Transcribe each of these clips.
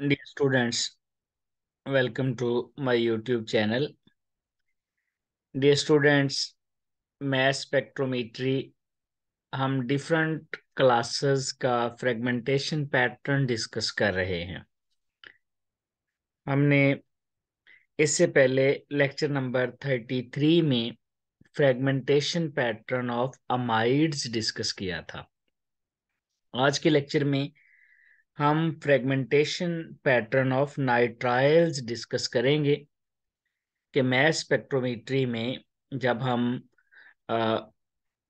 Dear students, welcome to my YouTube channel. Dear students, mass spectrometry हम different classes का fragmentation pattern discuss कर रहे हैं हमने इससे पहले लेक्चर नंबर थर्टी थ्री में fragmentation pattern of amides discuss किया था आज के लेक्चर में हम fragmentation pattern of nitriles discuss करेंगे कि मैथ स्पेक्ट्रोमीट्री में जब हम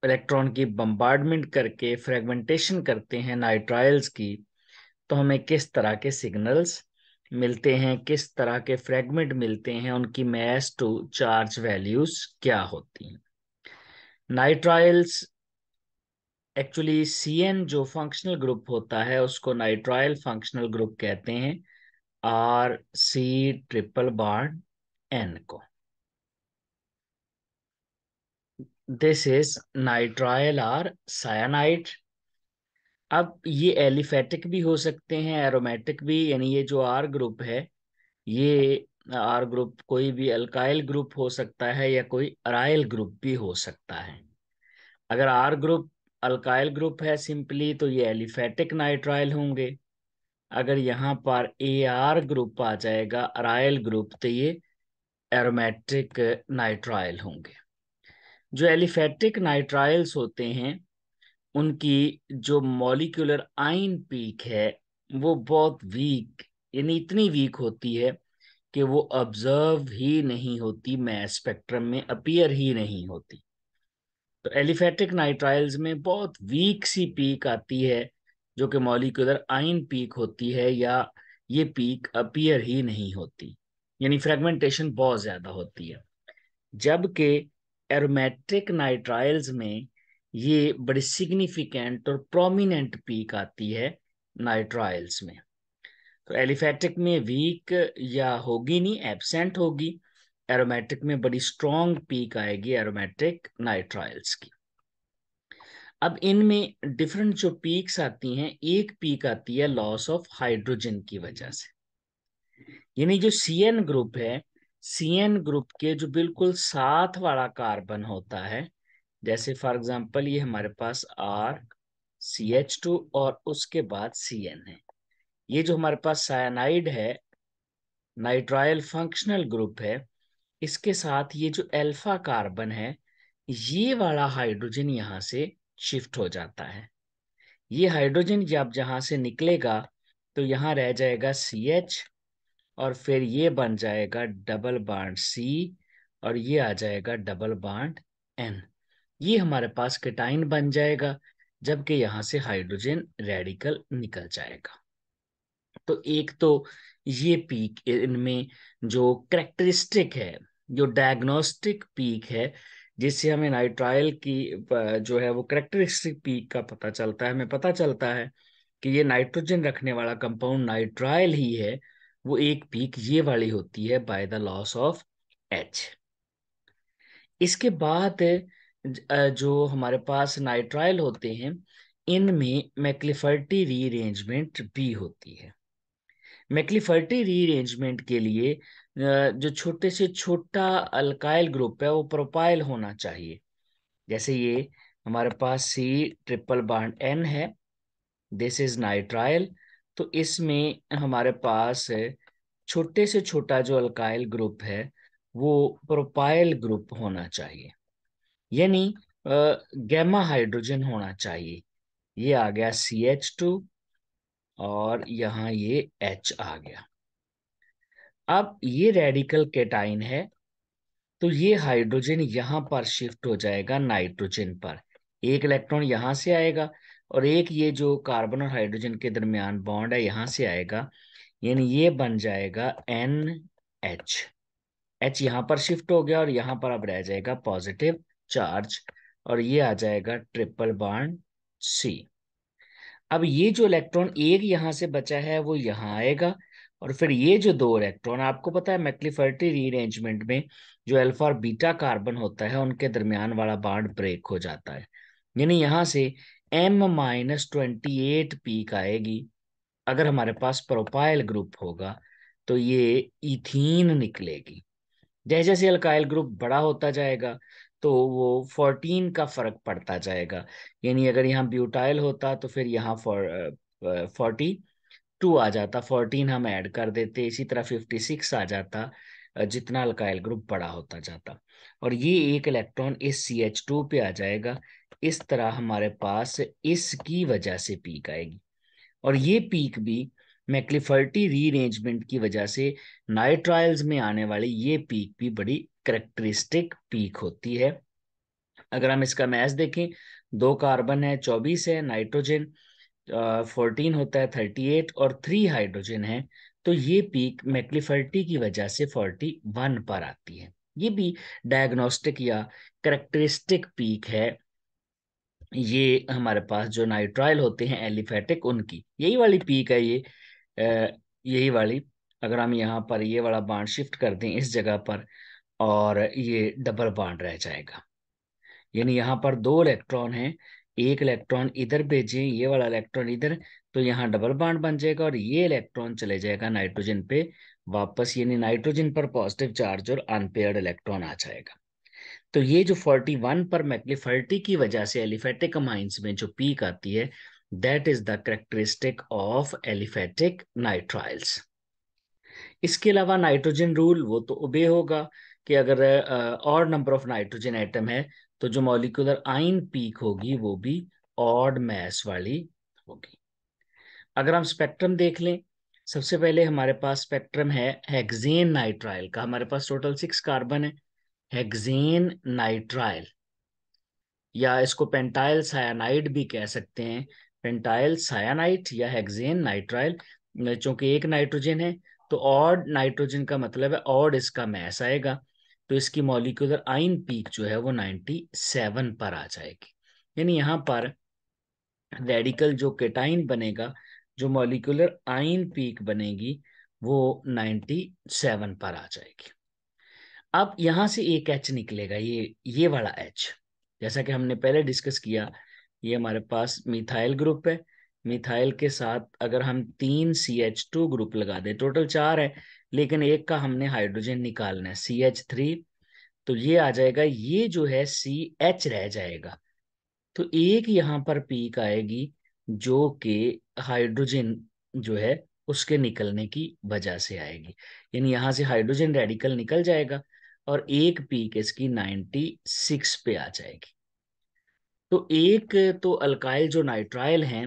इलेक्ट्रॉन की बम्बार्डमेंट करके फ्रेगमेंटेशन करते हैं नाइट्राइल्स की तो हमें किस तरह के सिग्नल्स मिलते हैं किस तरह के फ्रेगमेंट मिलते हैं उनकी मैस टू चार्ज वैल्यूज क्या होती हैं नाइट्राइल्स एक्चुअली सी एन जो फंक्शनल ग्रुप होता है उसको नाइट्राइल फंक्शनल ग्रुप कहते हैं R C triple bar N को this is nitrile R cyanide अब ये एलिफेटिक भी हो सकते हैं एरोमेटिक भी यानी ये जो आर ग्रुप है ये आर ग्रुप कोई भी अल्काइल ग्रुप हो सकता है या कोई अराइल ग्रुप भी हो सकता है अगर आर ग्रुप अल्काइल ग्रुप है सिंपली तो ये एलिफेटिक नाइट्राइल होंगे अगर यहाँ पर ए आर ग्रुप आ जाएगा अराइल ग्रुप तो ये एरोमेटिक नाइट्राइल होंगे जो एलिफेटिक नाइट्राइल्स होते हैं उनकी जो मॉलिकुलर आइन पीक है वो बहुत वीक यानी इतनी वीक होती है कि वो ऑब्जर्व ही नहीं होती मैं स्पेक्ट्रम में अपीयर ही नहीं होती तो एलिफेटिक नाइट्राइल्स में बहुत वीक सी पीक आती है जो कि मॉलिक्यूलर आइन पीक होती है या ये पीक अपीयर ही नहीं होती यानी फ्रेगमेंटेशन बहुत ज़्यादा होती है जबकि एरोमेटिक नाइट्राइल्स में ये बड़ी सिग्निफिकेंट और प्रोमिनेंट पीक आती है नाइट्राइल्स में तो एलिफेटिक में वीक या होगी नहीं एबसेंट होगी एरोमेटिक में बड़ी स्ट्रॉन्ग पीक आएगी एरोमेटिक नाइट्राइल्स की अब इनमें डिफरेंट जो पीक्स आती हैं एक पीक आती है लॉस ऑफ हाइड्रोजन की वजह से यानी जो सी एन ग्रुप है सी एन ग्रुप के जो बिल्कुल साथ वाला कार्बन होता है जैसे फॉर एग्जांपल ये हमारे पास आर सी एच टू और उसके बाद सी एन है ये जो हमारे पास साइनाइड है नाइट्राइल फंक्शनल ग्रुप है इसके साथ ये जो अल्फा कार्बन है ये वाला हाइड्रोजन यहाँ से शिफ्ट हो जाता है ये हाइड्रोजन जब जहाँ से निकलेगा तो यहाँ रह जाएगा सी एच और फिर ये बन जाएगा डबल बाड सी और ये आ जाएगा डबल बाड एन ये हमारे पास कटाइन बन जाएगा जबकि यहाँ से हाइड्रोजन रेडिकल निकल जाएगा तो एक तो ये पीक इनमें जो करेक्टरिस्टिक है जो डायग्नोस्टिक पीक है जिससे हमें नाइट्राइल की जो है वो करेक्टरिस्टिक पीक का पता चलता है हमें पता चलता है कि ये नाइट्रोजन रखने वाला कंपाउंड नाइट्राइल ही है वो एक पीक ये वाली होती है by the loss of H इसके बाद जो हमारे पास नाइट्राइल होते हैं इनमें मैक्लिफर्टी रीअरेंजमेंट भी होती है मैक्लिफर्टी रीअरेंजमेंट के लिए जो छोटे से छोटा अल्काइल ग्रुप है वो प्रोपाइल होना चाहिए जैसे ये हमारे पास सी ट्रिपल बाड एन है दिस इज नाइट्राइल तो इसमें हमारे पास छोटे से छोटा जो अल्काइल ग्रुप है वो प्रोपाइल ग्रुप होना चाहिए यानी गैमा हाइड्रोजन होना चाहिए ये आ गया सी एच टू और यहाँ ये एच आ गया अब ये रेडिकल केटाइन है तो ये हाइड्रोजन यहां पर शिफ्ट हो जाएगा नाइट्रोजन पर एक इलेक्ट्रॉन यहां से आएगा और एक ये जो कार्बन और हाइड्रोजन के दरमियान बॉन्ड है यहां से आएगा यानी ये बन जाएगा एन एच एच यहां पर शिफ्ट हो गया और यहां पर अब रह जाएगा पॉजिटिव चार्ज और ये आ जाएगा ट्रिपल बॉन्ड सी अब ये जो इलेक्ट्रॉन एक यहां से बचा है वो यहां आएगा और फिर ये जो दो इलेक्ट्रॉन आपको पता है मैक्लीफर्टी रीअरेंजमेंट में जो अल्फा और बीटा कार्बन होता है उनके दरमियान वाला बाड ब्रेक हो जाता है यानी यहाँ से M minus twenty eight peak आएगी अगर हमारे पास प्रोपाइल ग्रुप होगा तो ये इथीन निकलेगी जैसे जैसे अल्काइल ग्रुप बड़ा होता जाएगा तो वो फोर्टीन का फर्क पड़ता जाएगा यानी अगर यहाँ ब्यूटाइल होता तो फिर यहाँ फोर्टी टू आ जाता फोर्टीन हम ऐड कर देते इसी तरह फिफ्टी सिक्स आ जाता जितना अल्काइल ग्रुप बड़ा होता जाता और ये एक इलेक्ट्रॉन इस सी एच टू पे आ जाएगा इस तरह हमारे पास इसकी वजह से पीक आएगी और ये पीक भी मैक्लिफर्टी रीअरेंजमेंट की वजह से नाइट्राइल्स में आने वाली ये पीक भी बड़ी करेक्टरिस्टिक पीक होती है अगर हम इसका मैच देखें दो कार्बन है चौबीस है नाइट्रोजन फोर्टीन होता है थर्टी एट और थ्री हाइड्रोजन है तो ये पीक मैक्लिफर्टी की वजह से फोर्टी वन पर आती है ये भी डायग्नोस्टिक या करेक्टरिस्टिक पीक है ये हमारे पास जो नाइट्राइल होते हैं एलिफेटिक उनकी यही वाली पीक है ये यही वाली अगर हम यहाँ पर ये वाला बाड शिफ्ट कर दें इस जगह पर और ये डबल बाड रह जाएगा यानी यहाँ पर दो इलेक्ट्रॉन हैं एक इलेक्ट्रॉन इधर भेजे ये वाला इलेक्ट्रॉन इधर तो यहाँ डबल बाड बन जाएगा और ये इलेक्ट्रॉन चले जाएगा नाइट्रोजन पे वापस यानी नाइट्रोजन पर पॉजिटिव चार्ज और अनपेयर्ड इलेक्ट्रॉन आ जाएगा तो ये जो 41 पर मैक्लिफर्टी की वजह से एलिफेटिक माइंस में जो पीक आती है that is the characteristic of aliphatic nitriles इसके अलावा नाइट्रोजन रूल वो तो ओबे होगा कि अगर odd number of nitrogen atom है तो जो मॉलिकुलर आइन पीक होगी वो भी ऑड मैस वाली होगी अगर हम स्पेक्ट्रम देख लें सबसे पहले हमारे पास स्पेक्ट्रम है हेक्सेन नाइट्राइल का हमारे पास टोटल सिक्स कार्बन है हेक्सेन नाइट्राइल या इसको पेंटाइल सायानाइड भी कह सकते हैं पेंटाइल सायानाइट या हेक्सेन नाइट्राइल चूंकि एक नाइट्रोजन है तो ऑड नाइट्रोजन का मतलब है ऑड इसका मैस आएगा तो इसकी मॉलिक्यूलर आइन पीक जो है वो 97 पर आ जाएगी यानी यहाँ पर रेडिकल जो केटाइन बनेगा जो मॉलिक्यूलर आइन पीक बनेगी वो 97 पर आ जाएगी अब यहां से एक एच निकलेगा ये ये वाला एच जैसा कि हमने पहले डिस्कस किया ये हमारे पास मिथाइल ग्रुप है मिथाइल के साथ अगर हम तीन सी एच टू ग्रुप लगा दें टोटल चार है लेकिन एक का हमने हाइड्रोजन निकालना है सी एच थ्री तो ये आ जाएगा ये जो है सी एच रह जाएगा तो एक यहाँ पर पीक आएगी जो कि हाइड्रोजन जो है उसके निकलने की वजह से आएगी यानी यहाँ से हाइड्रोजन रेडिकल निकल जाएगा और एक पीक इसकी सिक्स पे आ जाएगी तो एक तो अल्काइल जो नाइट्राइल हैं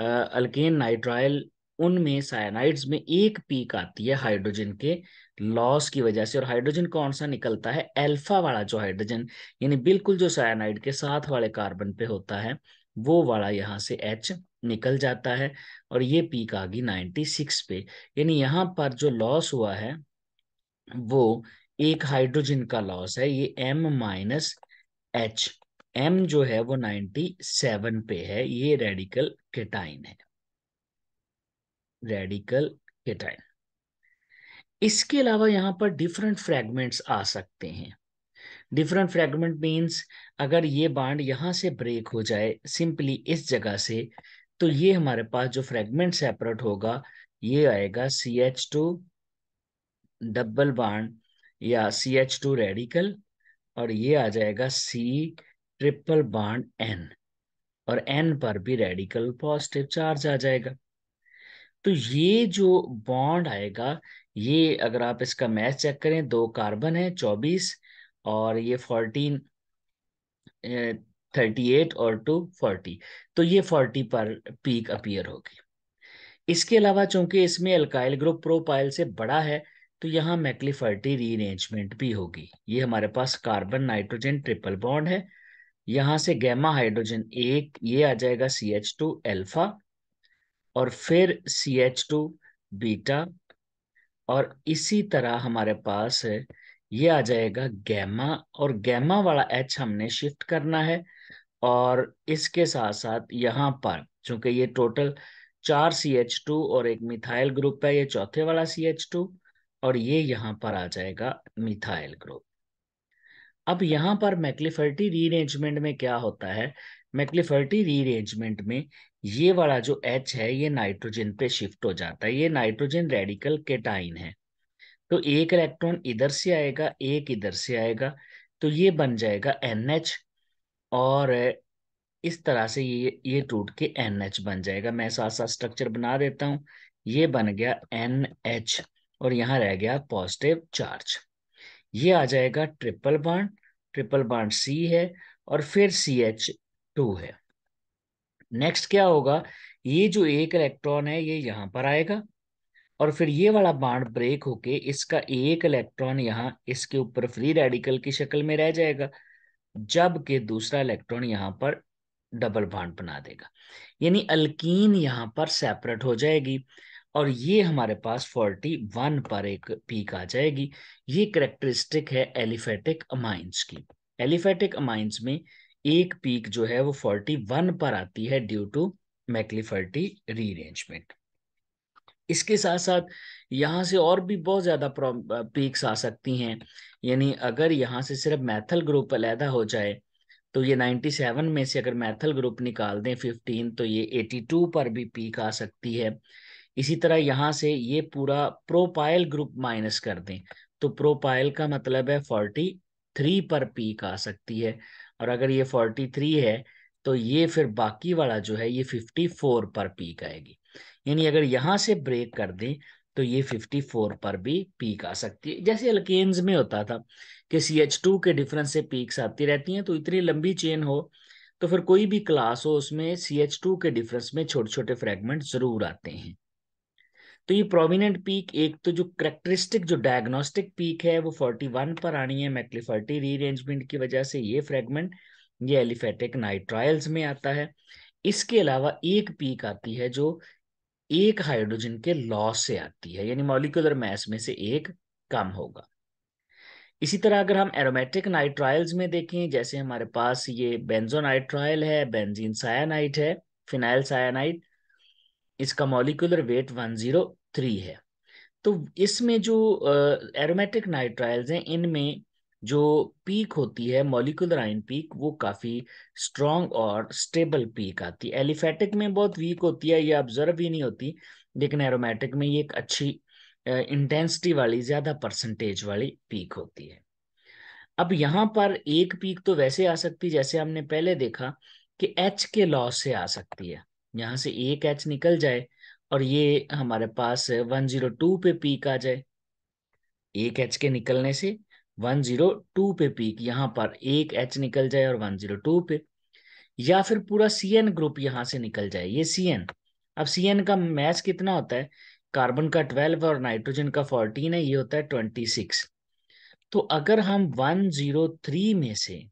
अल्केन नाइट्राइल उनमें साइनाइड्स में एक पीक आती है हाइड्रोजन के लॉस की वजह से और हाइड्रोजन कौन सा निकलता है एल्फा वाला जो हाइड्रोजन यानी बिल्कुल जो साइनाइड के साथ वाले कार्बन पे होता है वो वाला यहाँ से एच निकल जाता है और ये पीक आ गई सिक्स पे यानी यहाँ पर जो लॉस हुआ है वो एक हाइड्रोजन का लॉस है ये एम माइनस एच एम जो है वो 97 पे है ये रेडिकल केटाइन है रेडिकल केटाइन इसके अलावा यहाँ पर डिफरेंट फ्रेगमेंट्स आ सकते हैं डिफरेंट फ्रेगमेंट मीन्स अगर ये बाड यहां से ब्रेक हो जाए सिंपली इस जगह से तो ये हमारे पास जो फ्रेगमेंट सेपरेट होगा ये आएगा सी एच टू डबल बाड या सी एच टू रेडिकल और ये आ जाएगा सी ट्रिपल बाड एन और एन पर भी रेडिकल पॉजिटिव चार्ज आ जाएगा तो ये जो बॉन्ड आएगा ये अगर आप इसका मैच चेक करें दो कार्बन है चौबीस और ये फोर्टीन थर्टी एट और टू फोर्टी तो ये फोर्टी पर पीक अपियर होगी इसके अलावा चूंकि इसमें अल्काइल ग्रुप प्रोपाइल से बड़ा है तो यहाँ मैकलीफर्टी रीअरेंजमेंट भी होगी ये हमारे पास कार्बन नाइट्रोजन ट्रिपल बॉन्ड है यहां से गैमा हाइड्रोजन एक ये आ जाएगा सी एच टू एल्फा और फिर सी एच टू बीटा और इसी तरह हमारे पास है ये आ जाएगा गैमा और गैमा वाला एच हमने शिफ्ट करना है और इसके साथ साथ यहाँ पर चूंकि ये टोटल चार सी एच टू और एक मिथाइल ग्रुप है ये चौथे वाला सी एच टू और ये यहाँ पर आ जाएगा मिथाइल ग्रुप अब यहाँ पर मैक्लिफर्टी रीअरेंजमेंट में क्या होता है मैक्लिफर्टी रीअरेंजमेंट में ये वाला जो एच है ये नाइट्रोजन पे शिफ्ट हो जाता है ये नाइट्रोजन रेडिकल केटाइन है तो एक इलेक्ट्रॉन इधर से आएगा एक इधर से आएगा तो ये बन जाएगा एन और इस तरह से ये ये टूट के एन बन जाएगा मैं साथ साथ स्ट्रक्चर बना देता हूँ ये बन गया एन और यहाँ रह गया पॉजिटिव चार्ज ये आ जाएगा ट्रिपल बाड ट्रिपल बाड सी है और फिर सी एच टू है नेक्स्ट क्या होगा ये जो एक इलेक्ट्रॉन है ये यहाँ पर आएगा और फिर ये वाला बाड ब्रेक होके इसका एक इलेक्ट्रॉन यहाँ इसके ऊपर फ्री रेडिकल की शक्ल में रह जाएगा जबकि दूसरा इलेक्ट्रॉन यहाँ पर डबल बाड बना देगा यानी अल्कीन यहाँ पर सेपरेट हो जाएगी और ये हमारे पास 41 पर एक पीक आ जाएगी ये करेक्टरिस्टिक है एलिफेटिक अमाइंस की एलिफेटिक अमाइंस में एक पीक जो है वो 41 पर आती है ड्यू टू मैक्लिफर्टी रीअरेंजमेंट इसके साथ साथ यहाँ से और भी बहुत ज़्यादा पीक्स आ सकती हैं यानी अगर यहाँ से सिर्फ मैथल ग्रुप अलहदा हो जाए तो ये 97 में से अगर मैथल ग्रुप निकाल दें 15 तो ये 82 पर भी पीक आ सकती है इसी तरह यहाँ से ये पूरा प्रोपाइल ग्रुप माइनस कर दें तो प्रोपाइल का मतलब है फोर्टी थ्री पर पीक आ सकती है और अगर ये फोर्टी थ्री है तो ये फिर बाकी वाला जो है ये फिफ्टी फोर पर पीक आएगी यानी अगर यहाँ से ब्रेक कर दें तो ये फिफ्टी फोर पर भी पीक आ सकती है जैसे अल्केन्स में होता था कि सी एच टू के डिफरेंस से पीक्स आती रहती हैं तो इतनी लंबी चेन हो तो फिर कोई भी क्लास हो उसमें सी एच टू के डिफरेंस में छोटे छोटे फ्रेगमेंट जरूर आते हैं तो ये प्रोमिनेंट पीक एक तो जो करेक्टरिस्टिक जो डायग्नोस्टिक पीक है वो 41 पर आनी है मैक्लिफर्टी रीअरेंजमेंट की वजह से ये फ्रेगमेंट ये एलिफेटिक नाइट्रायल्स में आता है इसके अलावा एक पीक आती है जो एक हाइड्रोजन के लॉस से आती है यानी मॉलिकुलर मैस में से एक कम होगा इसी तरह अगर हम एरोमेटिक नाइट्रायल्स में देखें जैसे हमारे पास ये बेंजोनाइट्रायल है बेंजीन सायानाइट है फिनाइल सायानाइट इसका मॉलिकुलर वेट 103 है तो इसमें जो एरोमेटिक नाइट्राइल्स हैं इनमें जो पीक होती है मॉलिकुलर आयन पीक वो काफ़ी स्ट्रॉन्ग और स्टेबल पीक आती है एलिफेटिक में बहुत वीक होती है ये ऑब्जर्व ही नहीं होती लेकिन एरोमेटिक में ये एक अच्छी इंटेंसिटी वाली ज़्यादा परसेंटेज वाली पीक होती है अब यहाँ पर एक पीक तो वैसे आ सकती जैसे हमने पहले देखा कि एच के लॉस से आ सकती है यहाँ से एक एच निकल जाए और ये हमारे पास वन जीरो टू पे पीक आ जाए एक एच के निकलने से वन जीरो टू पे पीक यहाँ पर एक एच निकल जाए और वन जीरो टू पे या फिर पूरा सी एन ग्रुप यहाँ से निकल जाए ये सी एन अब सी एन का मैच कितना होता है कार्बन का ट्वेल्व और नाइट्रोजन का फोर्टीन है ये होता है ट्वेंटी सिक्स तो अगर हम वन जीरो थ्री में से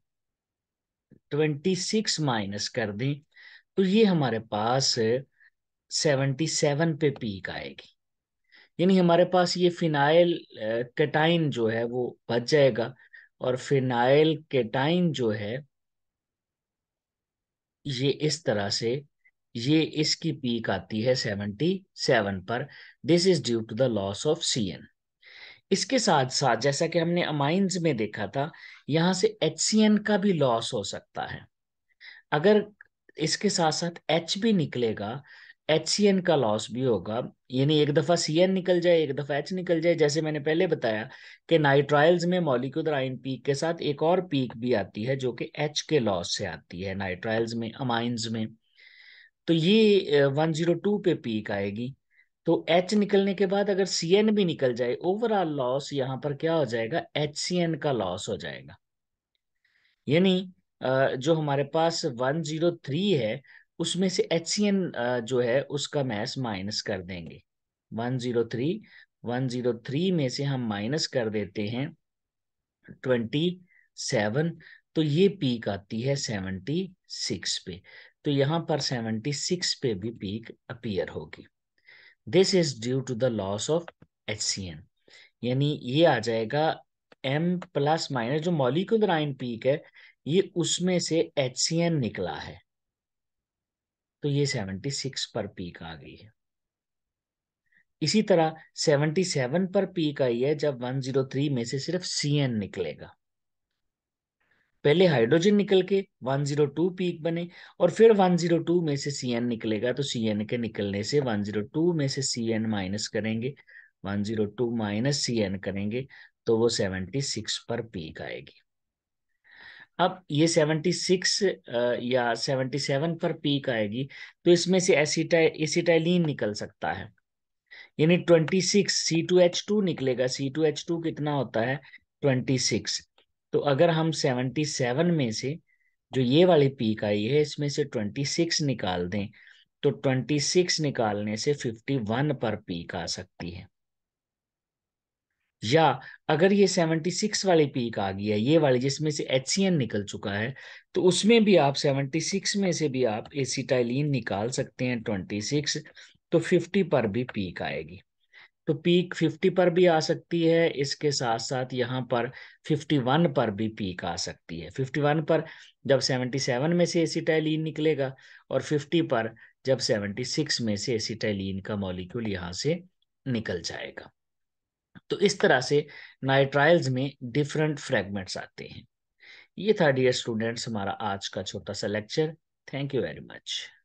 ट्वेंटी सिक्स माइनस कर दें तो ये हमारे पास सेवनटी सेवन पे पीक आएगी यानी हमारे पास ये फिनाइल केटाइन जो है वो बच जाएगा और फिनाइल केटाइन जो है ये इस तरह से ये इसकी पीक आती है सेवनटी सेवन पर this is due to the loss of C N इसके साथ साथ जैसा कि हमने अमाइंस में देखा था यहां से एच सी एन का भी लॉस हो सकता है अगर इसके साथ साथ एच भी निकलेगा एच सी एन का लॉस भी होगा यानी एक दफ़ा सी एन निकल जाए एक दफ़ा एच निकल जाए जैसे मैंने पहले बताया कि नाइट्राइल्स में मॉलिक्यूलर आइन पीक के साथ एक और पीक भी आती है जो कि एच के लॉस से आती है नाइट्राइल्स में अमाइंस में तो ये 102 पे पीक आएगी तो एच निकलने के बाद अगर सी एन भी निकल जाए ओवरऑल लॉस यहाँ पर क्या हो जाएगा एच सी एन का लॉस हो जाएगा यानी जो हमारे पास वन जीरो थ्री है उसमें से एच सी एन जो है उसका मैस माइनस कर देंगे one zero three one zero three में से हम माइनस कर देते हैं ट्वेंटी सेवन तो ये पीक आती है सेवनटी सिक्स पे तो यहाँ पर सेवनटी सिक्स पे भी पीक अपीयर होगी this is due to the loss of H C N यानी ये आ जाएगा एम प्लस माइनस जो मॉलिकुलर आइन पीक है ये उसमें से एच निकला है तो ये 76 पर पीक आ गई है इसी तरह 77 पर पीक आई है जब 103 में से सिर्फ सी निकलेगा पहले हाइड्रोजन निकल के 102 पीक बने और फिर 102 में से सी निकलेगा तो सी के निकलने से 102 में से सी माइनस करेंगे 102 माइनस सी करेंगे तो वो 76 पर पीक आएगी अब ये 76 या 77 पर पीक आएगी तो इसमें से एसिटा एसिटाइलिन निकल सकता है यानी 26 C2H2 निकलेगा C2H2 कितना होता है 26 तो अगर हम 77 में से जो ये वाली पीक आई है इसमें से 26 निकाल दें तो 26 निकालने से 51 पर पीक आ सकती है या अगर ये 76 वाली पीक आ गई है ये वाली जिसमें से एच निकल चुका है तो उसमें भी आप 76 में से भी आप एसिटाइलिन निकाल सकते हैं 26 तो 50 पर भी पीक आएगी तो पीक 50 पर भी आ सकती है इसके साथ साथ यहाँ पर 51 पर भी पीक आ सकती है 51 पर जब 77 में से एसिटाइलिन निकलेगा और 50 पर जब 76 में से एसिटाइलिन का मॉलिक्यूल यहाँ से निकल जाएगा तो इस तरह से नाइट्राइल्स में डिफरेंट फ्रेगमेंट्स आते हैं ये था डियर स्टूडेंट्स हमारा आज का छोटा सा lecture thank you very much